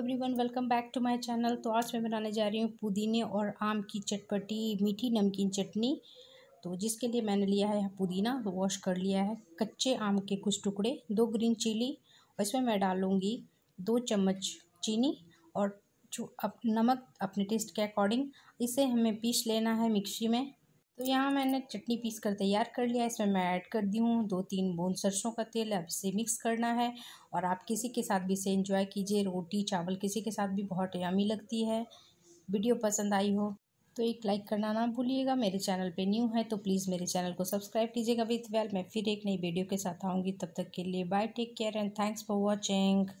everyone welcome back to my channel तो आज मैं बनाने जा रही हूँ पुदीने और आम की चटपटी मीठी नमकीन चटनी तो जिसके लिए मैंने लिया है पुदीना तो वॉश कर लिया है कच्चे आम के कुछ टुकड़े दो ग्रीन चिली और इसमें मैं डालूँगी दो चम्मच चीनी और जो अप, नमक अपने टेस्ट के अकॉर्डिंग इसे हमें पीस लेना है मिक्सी में तो यहाँ मैंने चटनी पीस कर तैयार कर लिया इसमें मैं ऐड कर दी हूँ दो तीन बोन सरसों का तेल अब इसे मिक्स करना है और आप किसी के साथ भी इसे इंजॉय कीजिए रोटी चावल किसी के साथ भी बहुत यामी लगती है वीडियो पसंद आई हो तो एक लाइक करना ना भूलिएगा मेरे चैनल पे न्यू है तो प्लीज़ मेरे चैनल को सब्सक्राइब कीजिएगा विथ वेल मैं फिर एक नई वीडियो के साथ आऊँगी तब तक के लिए bye take care and thanks for watching